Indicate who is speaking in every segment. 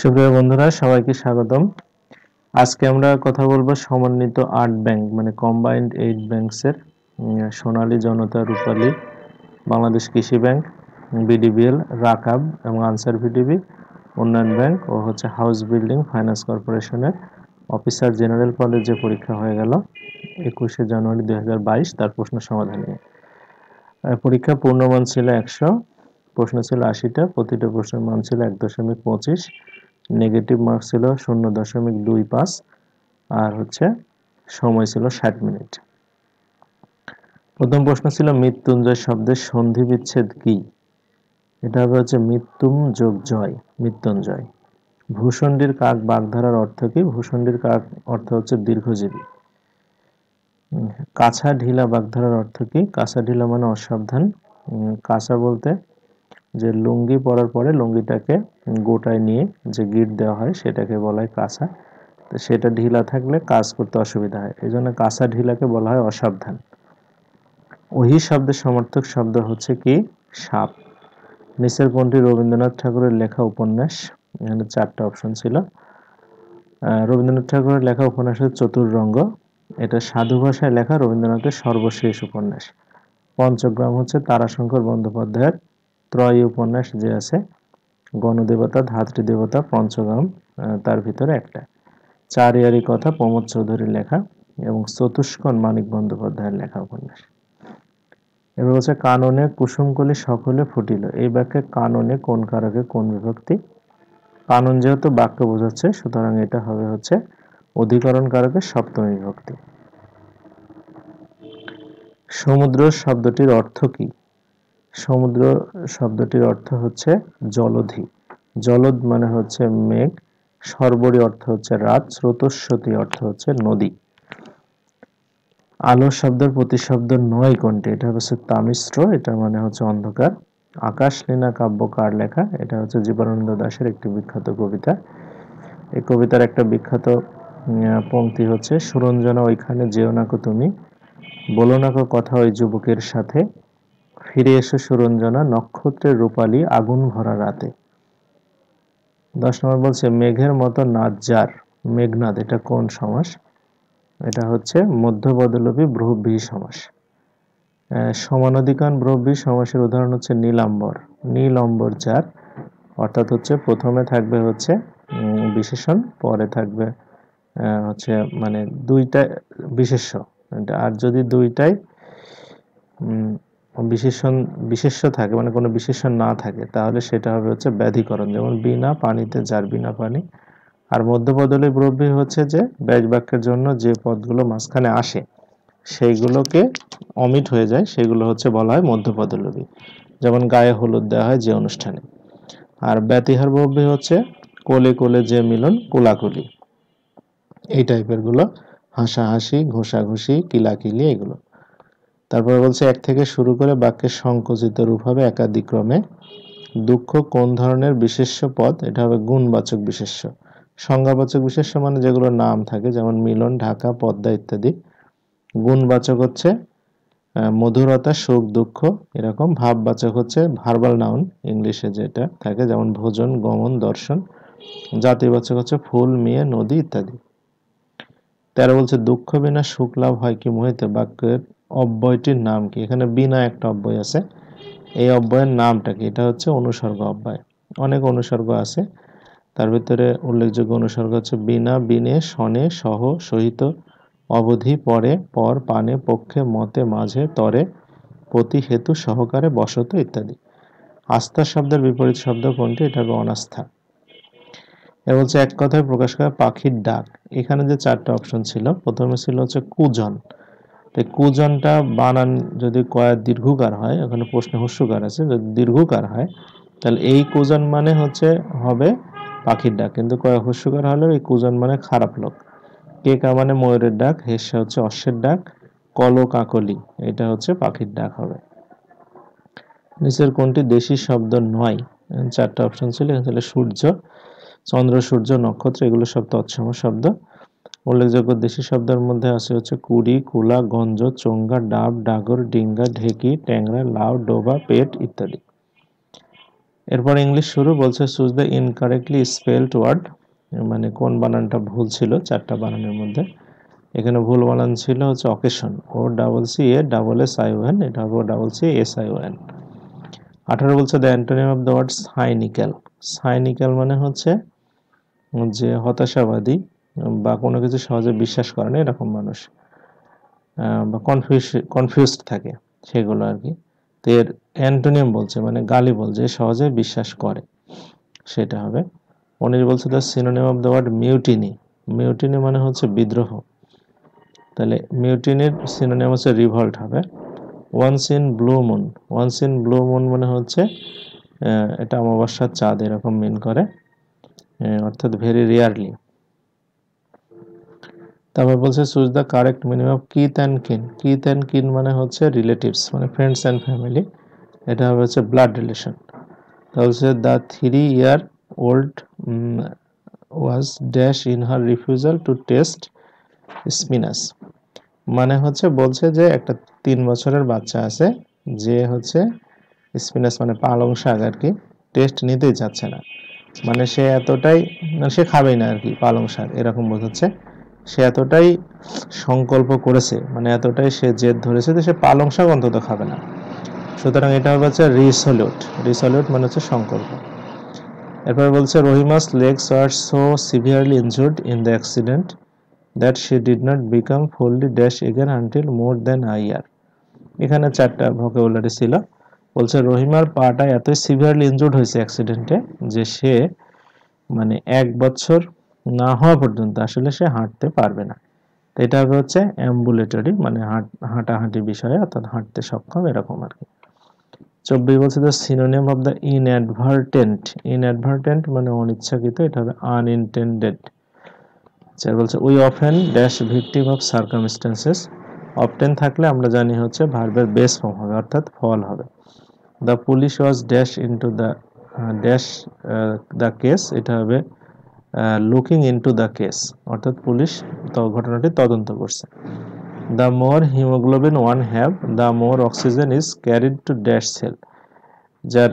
Speaker 1: সুপ্রিয় বন্ধুরা সবাইকে স্বাগতম আজকে আমরা কথা বলবো সমন্বিত আট ব্যাংক মানে কম্বাইন্ড এইট ব্যাংকসের সোনালী জনতা রূপালী বাংলাদেশ কৃষি ব্যাংক বিডিবিএল রাকাব এবং আনসার ভিডিবি উন্নয়ন ব্যাংক ও হচ্ছে হাউস বিল্ডিং ফাইন্যান্স কর্পোরেশনের অফিসার জেনারেল পদে যে পরীক্ষা হয়ে গেল একুশে জানুয়ারি দুই তার প্রশ্ন সমাধান নিয়ে পরীক্ষা পূর্ণমান ছিল একশো প্রশ্ন ছিল আশিটা প্রতিটা প্রশ্নের মান ছিল এক দশমিক পঁচিশ নেগেটিভ মার্ক ছিল শূন্য দশমিক দুই পাঁচ আর হচ্ছে সময় ছিল ষাট মিনিট প্রথম প্রশ্ন ছিল মৃত্যুঞ্জয় শব্দের সন্ধি বিচ্ছেদ কি এটা হবে হচ্ছে মৃত্যুম যোগ জয় মৃত্যুঞ্জয় ভূষণ্ডির কাক বাগধারার অর্থ কি ভূষণ্ডির কাক অর্থ হচ্ছে দীর্ঘজীবী কাঁচা ঢিলা বাগধারার অর্থ কি কাঁচা ঢিলা মানে অসাবধান কাঁচা বলতে যে লুঙ্গি পরার পরে লুঙ্গিটাকে গোটায় নিয়ে যে গিট দেওয়া হয় সেটাকে বলা হয় কাঁচা তো সেটা ঢিলা থাকলে কাজ করতে অসুবিধা হয় এই জন্য কাঁচা ঢিলাকে বলা হয় অসাবধান ওহি শব্দের সমর্থক শব্দ হচ্ছে কি সাপ নিচের কোনটি রবীন্দ্রনাথ ঠাকুরের লেখা উপন্যাস এখানে চারটা অপশন ছিল রবীন্দ্রনাথ ঠাকুরের লেখা উপন্যাসের চতুররঙ্গ এটা সাধু ভাষায় লেখা রবীন্দ্রনাথের সর্বশেষ উপন্যাস পঞ্চগ্রাম হচ্ছে তারাশঙ্কর বন্দ্যোপাধ্যায়ের ত্রয় উপন্যাস যে আছে গণদেবতা ধাত্রী দেবতা পঞ্চগম তার ভিতরে একটা চারিয়ারি কথা প্রমোদ চৌধুরীর লেখা এবং চতুষ্কোণ মানিক বন্দ্যোপাধ্যায়ের লেখা উপন্যাস এবার হচ্ছে কাননে কুসুমকলি সকলে ফুটিল এই বাক্যে কাননে কোন কারকে কোন বিভক্তি কানন যেহেতু বাক্য বোঝাচ্ছে সুতরাং এটা হবে হচ্ছে অধিকরণ কারকের সপ্তম বিভক্তি সমুদ্র শব্দটির অর্থ কী সমুদ্র শব্দটির অর্থ হচ্ছে জলধি জলদ মানে হচ্ছে মেঘ সর্বরী অর্থ হচ্ছে রাত স্রোতস্বতী অর্থ হচ্ছে নদী আলো শব্দের প্রতিশব্দ নয় কোনটি এটা হচ্ছে তামিশ্র এটা মানে হচ্ছে অন্ধকার আকাশ লীনা কাব্যকার লেখা এটা হচ্ছে জীবানন্দ দাশের একটি বিখ্যাত কবিতা এই কবিতার একটা বিখ্যাত পঙ্ক্তি হচ্ছে সুরঞ্জনা ওইখানে যেও নাকো তুমি বলো নাকো কথা ওই যুবকের সাথে ফিরে এসো সুরঞ্জনা নক্ষত্রের রূপালি আগুন ভরা রাতে দশ নম্বর বলছে মেঘের মতো নাচ যার মেঘনাদ এটা কোন সমাস এটা হচ্ছে মধ্যবদলপী ব্রহ্মী সমাস সমানধিকান ব্রহ্মী সমাসের উদাহরণ হচ্ছে নীলাম্বর নীলম্বর যার অর্থাৎ হচ্ছে প্রথমে থাকবে হচ্ছে বিশেষণ পরে থাকবে হচ্ছে মানে দুইটা বিশেষ্য আর যদি দুইটাই বিশেষণ বিশেষ্য থাকে মানে কোনো বিশেষণ না থাকে তাহলে সেটা হবে হচ্ছে ব্যাধিকরণ যেমন বিনা পানিতে যার বিনা পানি আর মধ্যপদলে ব্রব্যি হচ্ছে যে ব্যাজ বাক্যের জন্য যে পদগুলো মাঝখানে আসে সেইগুলোকে অমিট হয়ে যায় সেগুলো হচ্ছে বলা হয় মধ্যপদলবী যেমন গায়ে হলুদ দেওয়া হয় যে অনুষ্ঠানে আর ব্যতিহার ব্রব্যি হচ্ছে কোলে কোলে যে মিলন কোলাকুলি এই টাইপেরগুলো হাসাহাসি ঘোষাঘুষি কিলাকিলি এগুলো তারপরে বলছে এক থেকে শুরু করে বাক্যের সংকুচিত রূপ হবে একাধিক্রমে দুঃখ কোন ধরনের বিশেষ্য পদ এটা হবে গুণবাচক বিশেষ্য সংজ্ঞাবাচক বিশেষ্য মানে যেগুলো নাম থাকে যেমন মিলন ঢাকা পদ্মা ইত্যাদি গুণবাচক হচ্ছে মধুরতা সুখ দুঃখ এরকম ভাববাচক হচ্ছে ভার্বাল নাউন ইংলিশে যেটা থাকে যেমন ভোজন গমন দর্শন জাতিবাচক হচ্ছে ফুল মেয়ে নদী ইত্যাদি তেরো বলছে দুঃখ বিনা সুখ লাভ হয় কি মুহূর্তে বাক্যের অব্যয়টির নাম কি এখানে বিনা একটা অব্যয় আছে এই অব্যয়ের নামটা কি এটা হচ্ছে অনুসর্গ অব্যয় অনেক অনুসর্গ আছে তার ভিতরে উল্লেখযোগ্য অনুসর্গ হচ্ছে বিনা বিনে শনে সহ সহিত অবধি পরে পর পানে পক্ষে মতে মাঝে তরে প্রতি হেতু সহকারে বসত ইত্যাদি আস্থা শব্দের বিপরীত শব্দ কোনটি এটা হবে অনাস্থা এ বলছে এক কথায় প্রকাশ করে পাখির ডাক এখানে যে চারটা অপশন ছিল প্রথমে ছিল হচ্ছে কুজন তাই কুজনটা বানান যদি কয়া দীর্ঘকার হয় এখানে প্রশ্নে হস্যকার আছে যদি দীর্ঘকার হয় তাহলে এই কুজন মানে হচ্ছে হবে পাখির ডাক কিন্তু কয়া হস্যকার হলে এই কুজন মানে খারাপ লোক কে কা মানে ময়ূরের ডাক হেসা হচ্ছে অশ্বের ডাক কাকলি এটা হচ্ছে পাখির ডাক হবে নিচের কোনটি দেশি শব্দ নয় চারটা অপশন ছিল ছিল সূর্য চন্দ্র সূর্য নক্ষত্র এগুলো সব তৎসম শব্দ উল্লেখযোগ্য দেশি শব্দের মধ্যে আছে হচ্ছে কুড়ি কুলা গঞ্জ চোঙ্গা ডাব ডাগর ডিঙ্গা ঢেকি ট্যাংরা লাউ ডোবা পেট ইত্যাদি এরপর ইংলিশ শুরু বলছে choose the incorrectly spelled word মানে কোন বানানটা ভুল ছিল চারটা বানানের মধ্যে এখানে ভুল বানান ছিল হচ্ছে occasion O double C A double S I O N এটা হবে double C S I O N আঠারো বলছে the antonym of the word cynical cynical মানে হচ্ছে যে হতাশাবাদী বা কোনো কিছু সহজে বিশ্বাস করে না এরকম মানুষ বা কনফিউজ কনফিউজড থাকে সেগুলো আর কি তো এর অ্যান্টোনিয়াম বলছে মানে গালি বলছে সহজে বিশ্বাস করে সেটা হবে অনিল বলছে the synonym of the word mutiny mutiny মানে হচ্ছে বিদ্রোহ তাহলে মিউটিনির সিনোনিম হচ্ছে রিভল্ট হবে once in blue moon once in blue moon মানে হচ্ছে এটা অমাবস্যার চাঁদ এরকম মিন করে অর্থাৎ ভেরি রেয়ারলি তারপর বলছে choose the correct meaning of kith and kin kith and kin মানে হচ্ছে রিলেটিভস মানে ফ্রেন্ডস অ্যান্ড ফ্যামিলি এটা হবে হচ্ছে ব্লাড রিলেশন তা হচ্ছে the three year old was dash in her refusal to taste spinach মানে হচ্ছে বলছে যে একটা তিন বছরের বাচ্চা আছে যে হচ্ছে স্পিনাস মানে পালং শাক আর কি টেস্ট নিতেই চাচ্ছে না মানে সে এতটাই মানে সে খাবেই না আর কি পালং শাক এরকম বোঝাচ্ছে সে এতটাই সংকল্প করেছে মানে এতটাই সে জেদ ধরেছে যে সে পালং শাক অন্তত খাবে না সুতরাং এটা হচ্ছে রিসলিউট রিসলিউট মানে হচ্ছে সংকল্প এরপর বলছে Rahima's legs are so severely injured in the accident that she did not become fully dash again until more than I year এখানে চারটা ভোকেবুলারি ছিল বলছে রহিমার পাটা এতই সিভিয়ারলি ইনজুর্ড হয়েছে অ্যাক্সিডেন্টে যে সে মানে এক বছর না হওয়া পর্যন্ত আসলে সে হাঁটতে পারবে না এটা হচ্ছে অ্যাম্বুলেটরি মানে হাঁটাহাঁটি বিষয়ে অর্থাৎ হাঁটতে সক্ষম এরকম আর কি চব্বিশ বলছে the synonym of the inadvertent inadvertent মানে অনিচ্ছাকৃত এটা হবে আনইনটেন্ডেড আচ্ছা, চার বলছে we often dash victim of circumstances often থাকলে আমরা জানি হচ্ছে ভার্বের বেস ফর্ম হবে অর্থাৎ ফল হবে the police was dash into the dash the case এটা হবে লুকিং ইনটু দ্য কেস অর্থাৎ পুলিশ ঘটনাটি তদন্ত করছে the more haemoglobin one have the more oxygen is carried to dash cell যার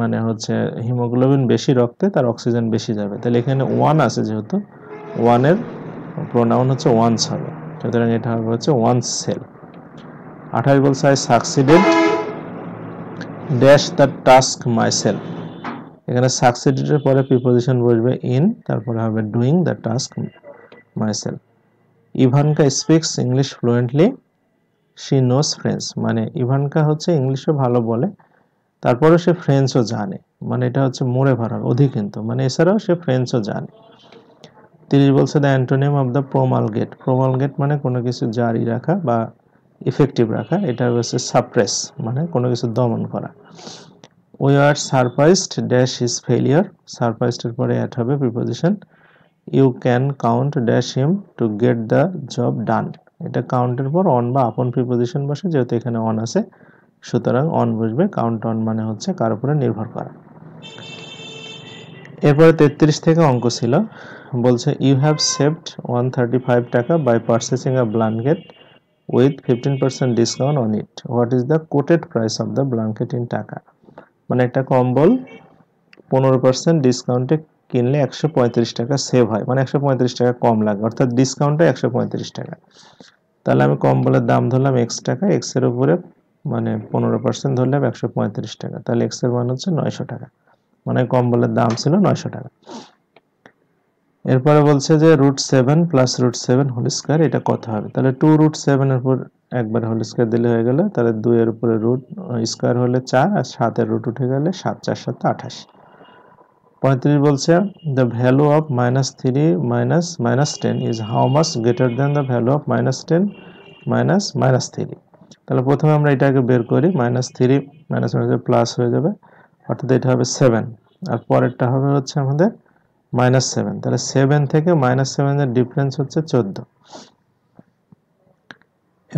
Speaker 1: মানে হচ্ছে হিমোগ্লোবিন বেশি রক্তে তার অক্সিজেন বেশি যাবে তাহলে এখানে ওয়ান আছে যেহেতু ওয়ানের প্রোনাউন হচ্ছে ওয়ানস হবে সুতরাং এটা হবে হচ্ছে ওয়ান সেল আঠাশ বলছে I succeeded dash the task myself এখানে সাকসিডেডের পরে প্রিপোজিশন বসবে ইন তারপরে হবে doing the task myself Ivanka speaks English fluently she knows French মানে ইভানকা হচ্ছে ইংলিশও ভালো বলে তারপরেও সে ফ্রেঞ্চও জানে মানে এটা হচ্ছে মোড়ে ভাড়ার অধিকিন্তু মানে এছাড়াও সে ফ্রেঞ্চও জানে তিরিশ বলছে দ্য অ্যান্টোনিয়াম অফ দ্য গেট প্রোমাল গেট মানে কোনো কিছু জারি রাখা বা ইফেক্টিভ রাখা এটা হচ্ছে সাপ্রেস মানে কোনো কিছু দমন করা we are surprised dash is failure সারপ্রাইজডের পরে অ্যাড হবে preposition you can count dash him to get the job done এটা কাউন্টের পর অন বা আপন প্রিপোজিশন বসে যেহেতু এখানে অন আছে সুতরাং অন বসবে কাউন্ট অন মানে হচ্ছে কার উপরে নির্ভর করা এরপরে তেত্রিশ থেকে অঙ্ক ছিল বলছে you have saved one thirty five taka by purchasing a blanket with fifteen percent discount on it what is the quoted price of the blanket in taka মানে একটা কম্বল পনেরো পার্সেন্ট ডিসকাউন্টে কিনলে একশো পঁয়ত্রিশ টাকা সেভ হয় মানে একশো পঁয়ত্রিশ টাকা কম লাগে অর্থাৎ ডিসকাউন্টে একশো পঁয়ত্রিশ টাকা তাহলে আমি কম্বলের দাম ধরলাম এক্স টাকা এক্সের উপরে মানে পনেরো পার্সেন্ট ধরলাম একশো পঁয়ত্রিশ টাকা তাহলে এক্সের মান হচ্ছে নয়শো টাকা মানে কম্বলের দাম ছিল নয়শো টাকা এরপরে বলছে যে root seven plus root seven whole square এটা কত হবে তাহলে টু রুট সেভেনের উপর একবার হোল স্কোয়ার দিলে হয়ে গেল তাহলে দুইয়ের উপরে রুট স্কোয়ার হলে চার আর সাতের রুট উঠে গেলে সাত চার সাত আঠাশ পঁয়ত্রিশ বলছে the value of minus three minus minus ten is how much greater than the value of minus ten minus minus three তাহলে প্রথমে আমরা এটাকে বের করি minus three minus minus plus হয়ে যাবে অর্থাৎ এটা হবে সেভেন আর পরেরটা হবে হচ্ছে আমাদের মাইনাস সেভেন তাহলে সেভেন থেকে মাইনাস সেভেনের ডিফারেন্স হচ্ছে চোদ্দ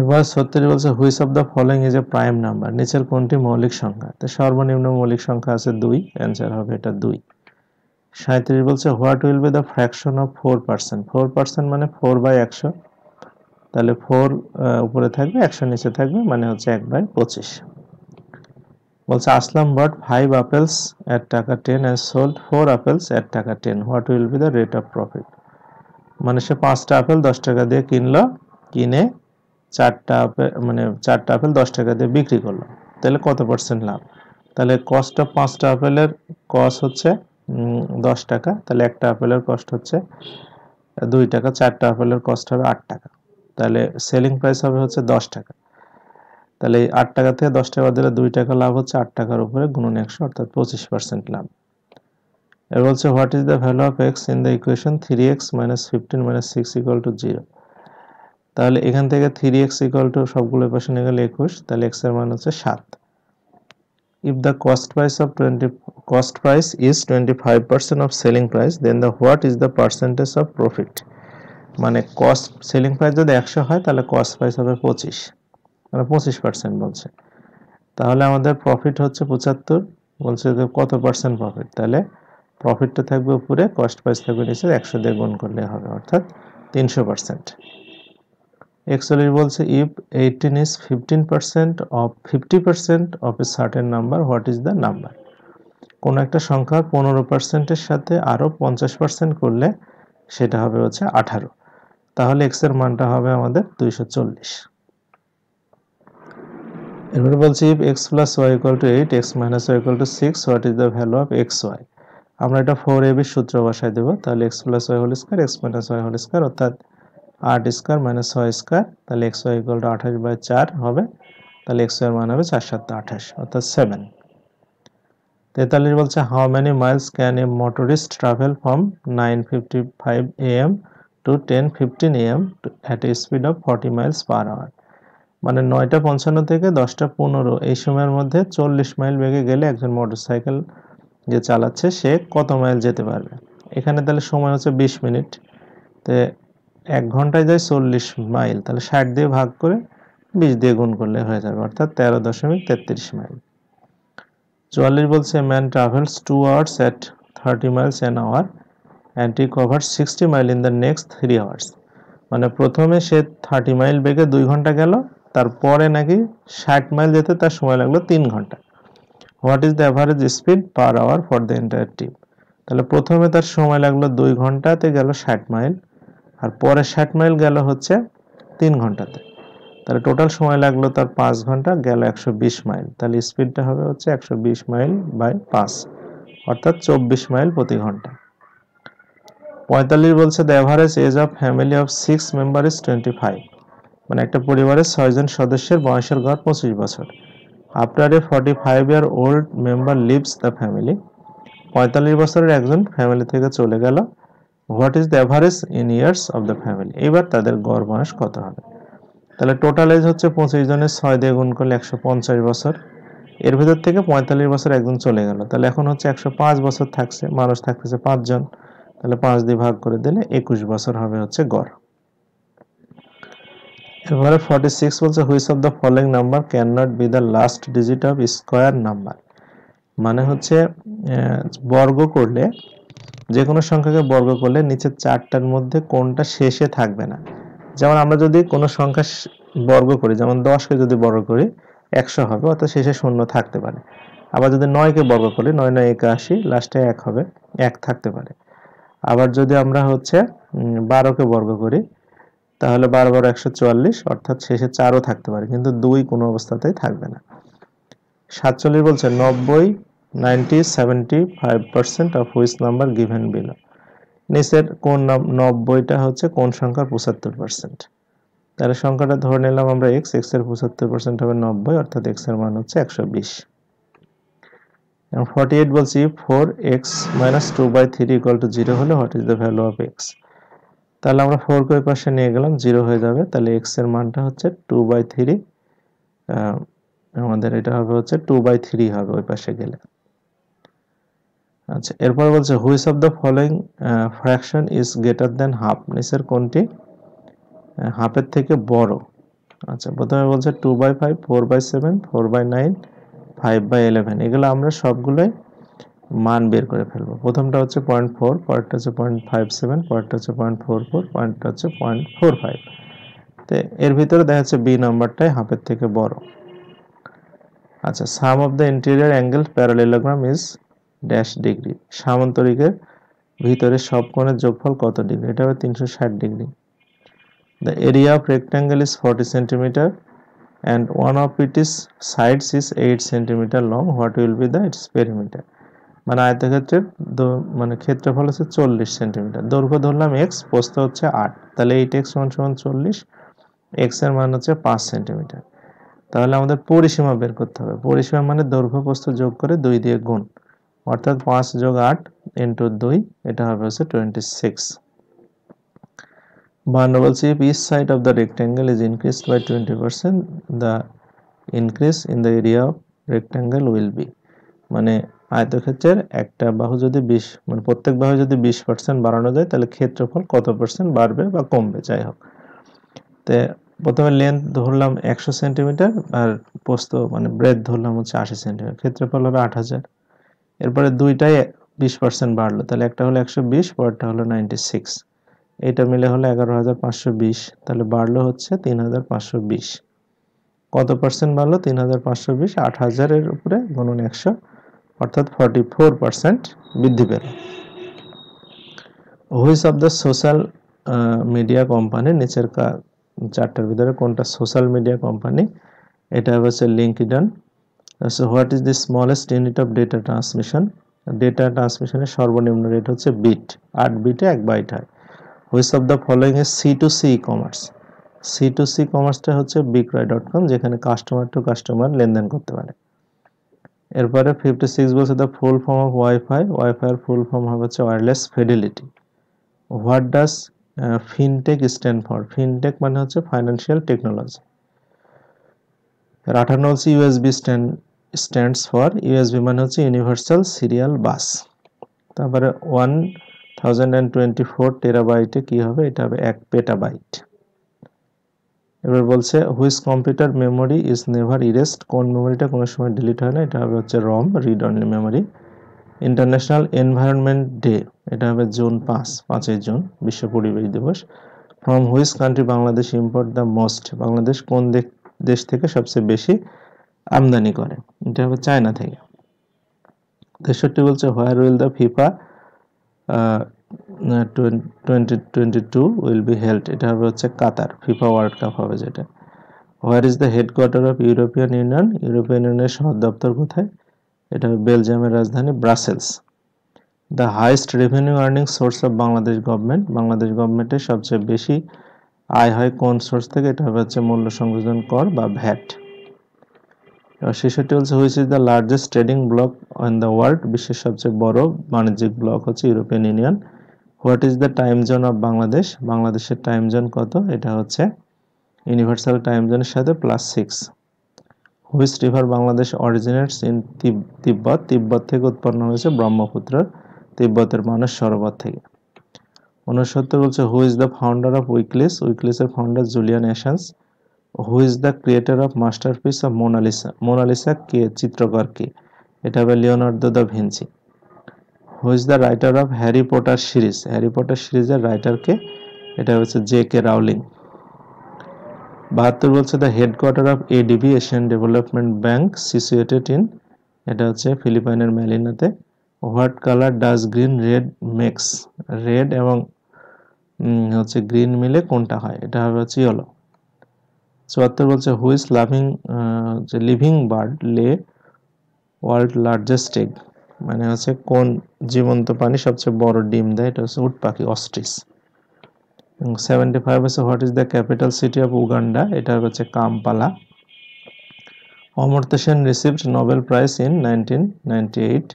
Speaker 1: এবার সত্তরি বলছে which of the following is a prime number নিচের কোনটি মৌলিক সংখ্যা তো সর্বনিম্ন মৌলিক সংখ্যা আছে দুই অ্যান্সার হবে এটা দুই সাঁত্রিশ বলছে what will be the fraction of four percent four percent মানে ফোর বাই একশো তাহলে ফোর উপরে থাকবে একশো নিচে থাকবে মানে হচ্ছে এক বাই পঁচিশ বলছে আসলাম বাট ফাইভ আপেলস এক টাকা ten and sold four apples এক টাকা ten what will be the rate of profit মানে সে পাঁচটা আপেল দশ টাকা দিয়ে কিনলো কিনে চারটা আপেল মানে চারটা আপেল দশ টাকা দিয়ে বিক্রি করলো তাহলে কত পার্সেন্ট লাভ তাহলে কস্ট অফ পাঁচটা আপেলের কস্ট হচ্ছে দশ টাকা তাহলে একটা আপেলের কস্ট হচ্ছে দুই টাকা চারটা আপেলের কস্ট হবে আট টাকা তাহলে সেলিং প্রাইস হবে হচ্ছে দশ টাকা তাহলে এই আট টাকা থেকে দশ টাকা দিলে দুই টাকা লাভ হচ্ছে আট টাকার উপরে গুণন একশো অর্থাৎ পঁচিশ পার্সেন্ট লাভ এর বলছে what is the value of x in the equation three x minus fifteen minus six equal to zero তাহলে এখান থেকে থ্রি এক্স ইকুয়াল টু সবগুলো পাশে নিয়ে গেলে একুশ তাহলে এক্সের মান হচ্ছে সাত if the cost price of twenty cost price is twenty five percent of selling price then the what is the percentage of profit মানে কস্ট সেলিং প্রাইস যদি একশো হয় তাহলে কস্ট প্রাইস হবে পঁচিশ তারা মানে পঁচিশ পার্সেন্ট বলছে তাহলে আমাদের প্রফিট হচ্ছে পঁচাত্তর বলছে যে কত পার্সেন্ট প্রফিট তাহলে প্রফিটটা থাকবে উপরে কস্ট প্রাইস থাকবে নিচে একশো দিয়ে গুণ করলে হবে অর্থাৎ তিনশো পার্সেন্ট একচল্লিশ বলছে if eighteen is fifteen percent of fifty percent of a certain number what is the number কোনো একটা সংখ্যা পনেরো পার্সেন্টের সাথে আরও পঞ্চাশ পার্সেন্ট করলে সেটা হবে হচ্ছে আঠারো তাহলে এক্সের মানটা হবে আমাদের দুইশো চল্লিশ এরপরে বলছি if x plus y equal to eight x minus y equal to six what is the value of x y আমরা এটা ফোর এবির সূত্র বসাই দেবো তাহলে x plus y whole square x minus y whole square অর্থাৎ আট square minus y square তাহলে এক্স ওয়াই ইকুয়াল টু আঠাশ বাই চার হবে তাহলে এক্স ওয়াই মান হবে চার সাত আঠাশ অর্থাৎ সেভেন তেতাল্লিশ বলছে how many miles can a motorist travel from nine fifty five A M to ten fifteen A M at a speed of forty miles per hour মানে নয়টা পঞ্চান্ন থেকে দশটা পনেরো এই সময়ের মধ্যে চল্লিশ মাইল বেগে গেলে একজন মোটরসাইকেল যে চালাচ্ছে সে কত মাইল যেতে পারবে এখানে তাহলে সময় হচ্ছে বিশ মিনিট তো এক ঘন্টায় যায় চল্লিশ মাইল তাহলে ষাট দিয়ে ভাগ করে বিশ দিয়ে গুণ করলে হয়ে যাবে অর্থাৎ তেরো দশমিক তেত্রিশ মাইল চুয়াল্লিশ বলছে man travels two hours at thirty miles an hour and টি cover sixty mile in the next three hours মানে প্রথমে সে থার্টি মাইল বেগে দুই ঘন্টা গেল তারপরে নাকি ষাট মাইল যেতে তার সময় লাগলো তিন ঘন্টা what is the average speed per hour for the entire trip তাহলে প্রথমে তার সময় লাগলো দুই ঘন্টাতে গেল ষাট মাইল আর পরে ষাট মাইল গেল হচ্ছে তিন ঘন্টাতে তাহলে টোটাল সময় লাগলো তার পাঁচ ঘন্টা গেল একশো বিশ মাইল তাহলে স্পিডটা হবে হচ্ছে একশো বিশ মাইল বাই পাঁচ অর্থাৎ চব্বিশ মাইল প্রতি ঘন্টা পঁয়তাল্লিশ বলছে the average age of family of six member is twenty five মানে একটা পরিবারের ছয়জন সদস্যের বয়সের গড় পঁচিশ বছর after a forty five year old member leaves the family পঁয়তাল্লিশ বছরের একজন ফ্যামিলি থেকে চলে গেল what is the average in years of the family এবার তাদের গড় বয়স কত হবে তাহলে টোটাল এজ হচ্ছে পঁচিশ জনের ছয় দিয়ে গুণ করলে একশো পঞ্চাশ বছর এর ভিতর থেকে পঁয়তাল্লিশ বছর একজন চলে গেল তাহলে এখন হচ্ছে একশো পাঁচ বছর থাকছে মানুষ থাকতেছে পাঁচজন তাহলে পাঁচ দিয়ে ভাগ করে দিলে একুশ বছর হবে হচ্ছে গড় এবারে ফর্টি সিক্স বলছে which of the following number can not be the last digit of square number মানে হচ্ছে বর্গ করলে যে কোনো সংখ্যাকে বর্গ করলে নিচে চারটার মধ্যে কোনটা শেষে থাকবে না যেমন আমরা যদি কোনো সংখ্যা বর্গ করি যেমন দশকে যদি বর্গ করি একশো হবে অর্থাৎ শেষে শূন্য থাকতে পারে আবার যদি নয়কে বর্গ করি নয় নয় একাশি লাস্টে এক হবে এক থাকতে পারে আবার যদি আমরা হচ্ছে বারোকে বর্গ করি তাহলে বারবার একশো চুয়াল্লিশ অর্থাৎ শেষে চারও থাকতে পারে কিন্তু দুই কোনো অবস্থাতেই থাকবে না সাতচল্লিশ বলছে নব্বই ninety seventy five percent of which number given below নিচের কোন নব্বইটা হচ্ছে কোন সংখ্যার পঁচাত্তর পার্সেন্ট তাহলে সংখ্যাটা ধরে নিলাম আমরা এক্স এক্সের পঁচাত্তর পার্সেন্ট হবে নব্বই অর্থাৎ এক্সের মান হচ্ছে একশো বিশ ফর্টি এইট বলছি four x minus two by three equal to zero হলে what is the value of x তাহলে আমরা ফোরকে ওই পাশে নিয়ে গেলাম জিরো হয়ে যাবে তাহলে এক্স এর মানটা হচ্ছে টু বাই থ্রি আমাদের এটা হবে হচ্ছে টু বাই থ্রি হবে ওই পাশে গেলে আচ্ছা এরপর বলছে which of the following fraction is greater than half নিচের কোনটি হাফের থেকে বড় আচ্ছা প্রথমে বলছে two by five four by seven four by nine five by eleven এগুলো আমরা সবগুলোই মান বের করে ফেলবো প্রথমটা হচ্ছে পয়েন্ট ফোর পয়েন্টটা হচ্ছে পয়েন্ট ফাইভ সেভেন পয়েন্টটা হচ্ছে পয়েন্ট ফোর ফোর পয়েন্টটা হচ্ছে পয়েন্ট ফোর ফাইভ তো এর ভিতরে দেখা যাচ্ছে বি নাম্বারটাই হাফের থেকে বড় আচ্ছা sum of the interior angle parallelogram is dash degree সামান্তরিকের ভিতরে সব কোণের যোগফল কত ডিগ্রি এটা হবে তিনশো ষাট degree the area of rectangle is forty centimeter and one of its sides is eight centimeter long what will be the its perimeter মানে আয়তক্ষেত্রের মানে ক্ষেত্রফল হচ্ছে চল্লিশ সেন্টিমিটার দৈর্ঘ্য ধরলাম এক্স প্রস্থ হচ্ছে আট তাহলে এইট এক্স সমান সমান চল্লিশ এক্সের মান হচ্ছে পাঁচ সেন্টিমিটার তাহলে আমাদের পরিসীমা বের করতে হবে পরিসীমা মানে দৈর্ঘ্য প্রস্থ যোগ করে দুই দিয়ে গুণ অর্থাৎ পাঁচ যোগ আট ইন্টু দুই এটা হবে হচ্ছে twenty six vulnerable shape each side of the rectangle is increased by 20 percent the increase in the area of rectangle will be মানে আয়তক্ষেত্রের একটা বাহু যদি বিশ মানে প্রত্যেক বাহু যদি বিশ পার্সেন্ট বাড়ানো যায় তাহলে ক্ষেত্রফল কত পার্সেন্ট বাড়বে বা কমবে যাই হোক তো প্রথমে লেন্থ ধরলাম একশো সেন্টিমিটার আর পোস্ত মানে ব্রেথ ধরলাম হচ্ছে আশি সেন্টিমিটার ক্ষেত্রফল হবে আট হাজার এরপরে দুইটাই বিশ পার্সেন্ট বাড়লো তাহলে একটা হলো একশো বিশ পরেরটা হলো নাইনটি সিক্স এটা মিলে হলো এগারো হাজার পাঁচশো বিশ তাহলে বাড়লো হচ্ছে তিন হাজার পাঁচশো বিশ কত পার্সেন্ট বাড়লো তিন হাজার পাঁচশো বিশ আট হাজারের উপরে গুণন একশো অর্থাৎ ফর্টি ফোর পার্সেন্ট বৃদ্ধি পেল which of the social media company নিচের চারটার ভিতরে কোনটা সোশ্যাল মিডিয়া কোম্পানি এটা হচ্ছে LinkedIn so what is the smallest unit of data transmission data ট্রান্সমিশনের সর্বনিম্ন রেট হচ্ছে বিট আট বিটে এক বাইট হয় which of the following a C to C commerce C to C কমার্সটা হচ্ছে বিক্রয় ডট কম যেখানে কাস্টমার টু কাস্টমার লেনদেন করতে পারে এরপরে ফিফটি সিক্স বলছে the full form of wifi ওয়াইফাইয়ের ফুল ফর্ম হবে হচ্ছে wireless fidelity what does fintech stand for fintech মানে হচ্ছে ফাইন্যান্সিয়াল টেকনোলজি আঠান্ন হচ্ছে USB stand stands for USB মানে হচ্ছে ইউনিভার্সাল সিরিয়াল বাস তারপরে one thousand and twenty four টেরাবাইটে কী হবে এটা হবে এক পেটাবাইট এবার বলছে which computer memory is never erased কোন মেমোরিটা কোনো সময় ডিলিট হয় না এটা হবে হচ্ছে ROM read only memory international environment day এটা হবে জুন পাঁচ পাঁচই জুন বিশ্ব পরিবেশ দিবস from which country Bangladesh import the most Bangladesh কোন দেশ থেকে সবচেয়ে বেশি আমদানি করে এটা হবে চায়না থেকে তেষট্টি বলছে where will the FIFA twenty twenty two will be এটা হবে হচ্ছে কাতার ফিফা ওয়ার্ল্ড কাপ হবে যেটা where is the headquarter of European Union European ইউনিয়নের সদর দপ্তর কোথায় এটা হবে বেলজিয়ামের রাজধানী Brussels the highest revenue earning source of Bangladesh government Bangladesh গভর্নমেন্টের সবচেয়ে বেশি আয় হয় কোন সোর্স থেকে এটা হবে হচ্ছে মূল্য সংযোজন কর বা ভ্যাট শেষটি হচ্ছে which is the largest trading bloc on the world বিশ্বের সবচেয়ে বড় বাণিজ্যিক ব্লক হচ্ছে European Union what is the time zone of Bangladesh বাংলাদেশের টাইম জোন কত এটা হচ্ছে ইউনিভার্সাল টাইম জোনের সাথে plus six which river Bangladesh originates in Tibet Tibet থেকে উৎপন্ন হয়েছে ব্রহ্মপুত্র তিব্বতের মানুষ সরোবর থেকে উনসত্তর বলছে who is the founder of WikiLeaks উইকলিসের founder Julian Assange who is the creator of masterpiece of Mona Lisa Mona Lisa কে চিত্রকর কে এটা হবে Leonardo da Vinci who's the writer of Harry Potter series Harry Potter সিরিজের রাইটারকে এটা হচ্ছে জে কে রাউলিং বাহাত্তর বলছে the headquarter of ADB Asian Development Bank situated in এটা হচ্ছে ফিলিপাইনের ম্যালিনাতে what colour does green red makes red এবং হচ্ছে গ্রিন মিলে কোনটা হয় এটা হবে হচ্ছে ইয়েলো চুয়াত্তর বলছে হুইজ লাভিং যে living bird lay world largest egg মানে হচ্ছে কোন জীবন্ত প্রাণী সবচেয়ে বড় ডিম দেয় এটা হচ্ছে উট পাখি অস্ট্রিস সেভেন্টি ফাইভ হচ্ছে what is the capital city of Uganda এটা হচ্ছে Kampala Amartya Sen received Nobel prize in nineteen ninety eight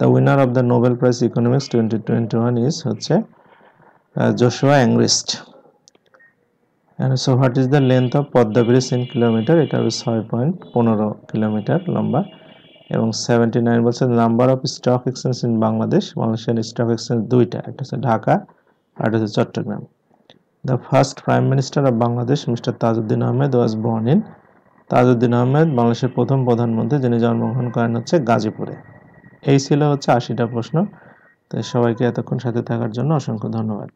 Speaker 1: the winner of the Nobel prize economics twenty twenty one is হচ্ছে Joshua Angrist so what is the length of Padma bridge in kilometer এটা হবে ছয় point পনেরো kilometer লম্বা এবং seventy nine বলছে number of stock exchange in Bangladesh বাংলাদেশের stock exchange দুইটা একটা হচ্ছে ঢাকা আর একটা হচ্ছে Chattogram the first prime minister of Bangladesh mister Tajuddin Ahmed was born in Tajuddin Ahmed বাংলাদেশের প্রথম প্রধানমন্ত্রী যিনি জন্মগ্রহণ করেন হচ্ছে গাজীপুরে এই ছিল হচ্ছে আশিটা প্রশ্ন তাই সবাইকে এতক্ষণ সাথে থাকার জন্য অসংখ্য ধন্যবাদ